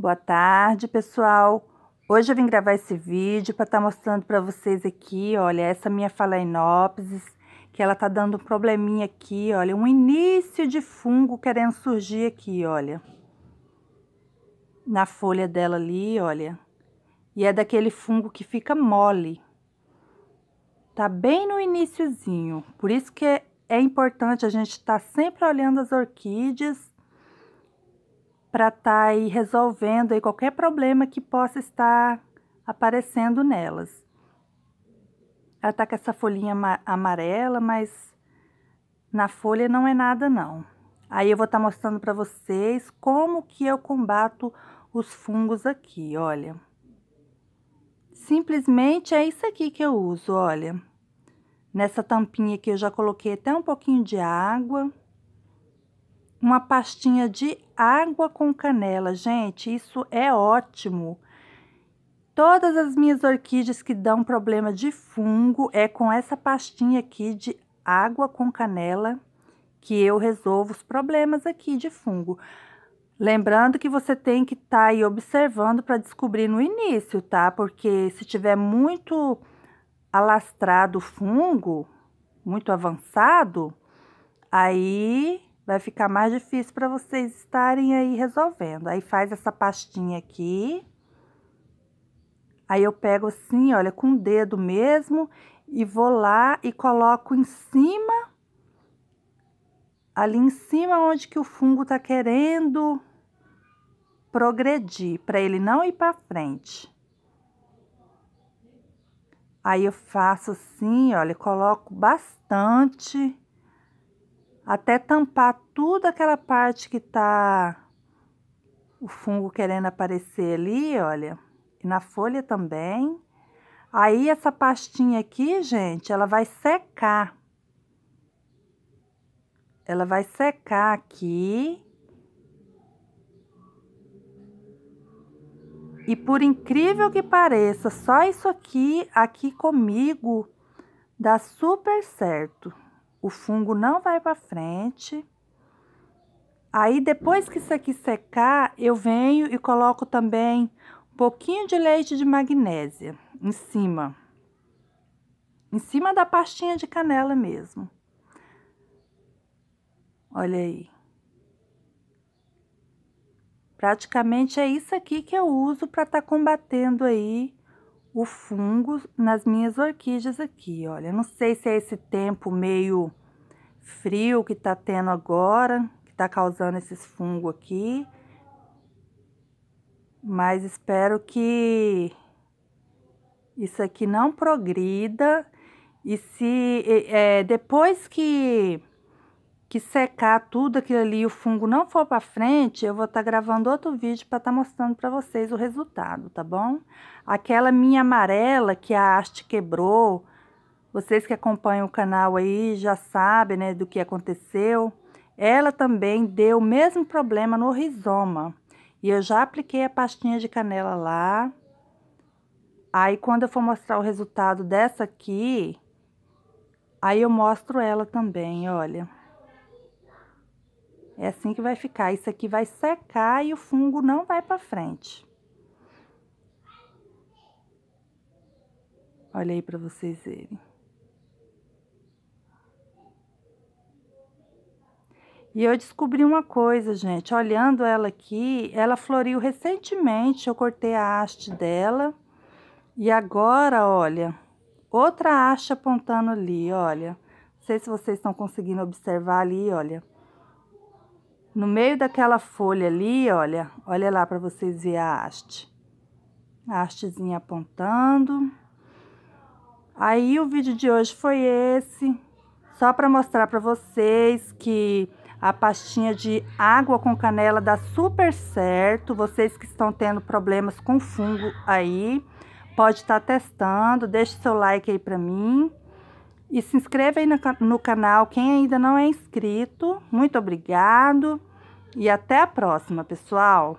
Boa tarde, pessoal. Hoje eu vim gravar esse vídeo para estar tá mostrando para vocês aqui, olha, essa minha phalaenopsis, que ela tá dando um probleminha aqui, olha, um início de fungo querendo surgir aqui, olha. Na folha dela ali, olha. E é daquele fungo que fica mole. Tá bem no iníciozinho. Por isso que é, é importante a gente estar tá sempre olhando as orquídeas para estar tá aí resolvendo aí qualquer problema que possa estar aparecendo nelas. Ela tá com essa folhinha amarela, mas na folha não é nada não. Aí eu vou estar tá mostrando para vocês como que eu combato os fungos aqui, olha. Simplesmente é isso aqui que eu uso, olha. Nessa tampinha aqui eu já coloquei até um pouquinho de água uma pastinha de água com canela. Gente, isso é ótimo. Todas as minhas orquídeas que dão problema de fungo é com essa pastinha aqui de água com canela que eu resolvo os problemas aqui de fungo. Lembrando que você tem que estar tá aí observando para descobrir no início, tá? Porque se tiver muito alastrado o fungo, muito avançado, aí vai ficar mais difícil para vocês estarem aí resolvendo. Aí faz essa pastinha aqui. Aí eu pego assim, olha, com o dedo mesmo e vou lá e coloco em cima ali em cima onde que o fungo tá querendo progredir, para ele não ir para frente. Aí eu faço assim, olha, coloco bastante até tampar toda aquela parte que tá o fungo querendo aparecer ali, olha, e na folha também. Aí essa pastinha aqui, gente, ela vai secar. Ela vai secar aqui. E por incrível que pareça, só isso aqui, aqui comigo, dá super certo o fungo não vai para frente. Aí, depois que isso aqui secar, eu venho e coloco também um pouquinho de leite de magnésia em cima. Em cima da pastinha de canela mesmo. Olha aí. Praticamente é isso aqui que eu uso para estar tá combatendo aí o fungo nas minhas orquídeas aqui, olha. não sei se é esse tempo meio frio que tá tendo agora, que tá causando esses fungos aqui. Mas espero que isso aqui não progrida. E se é, depois que que secar tudo aquilo ali e o fungo não for para frente, eu vou estar tá gravando outro vídeo para estar tá mostrando para vocês o resultado, tá bom? Aquela minha amarela que a haste quebrou, vocês que acompanham o canal aí já sabem, né, do que aconteceu. Ela também deu o mesmo problema no rizoma. E eu já apliquei a pastinha de canela lá. Aí quando eu for mostrar o resultado dessa aqui, aí eu mostro ela também, olha. É assim que vai ficar. Isso aqui vai secar e o fungo não vai para frente. Olha aí para vocês verem. E eu descobri uma coisa, gente. Olhando ela aqui, ela floriu recentemente. Eu cortei a haste dela. E agora, olha, outra haste apontando ali, olha. Não sei se vocês estão conseguindo observar ali, olha. No meio daquela folha ali, olha, olha lá para vocês ver a haste. A hastezinha apontando. Aí o vídeo de hoje foi esse, só para mostrar para vocês que a pastinha de água com canela dá super certo. Vocês que estão tendo problemas com fungo aí, pode estar tá testando. Deixe seu like aí para mim. E se inscreva aí no, no canal, quem ainda não é inscrito. Muito obrigado e até a próxima, pessoal!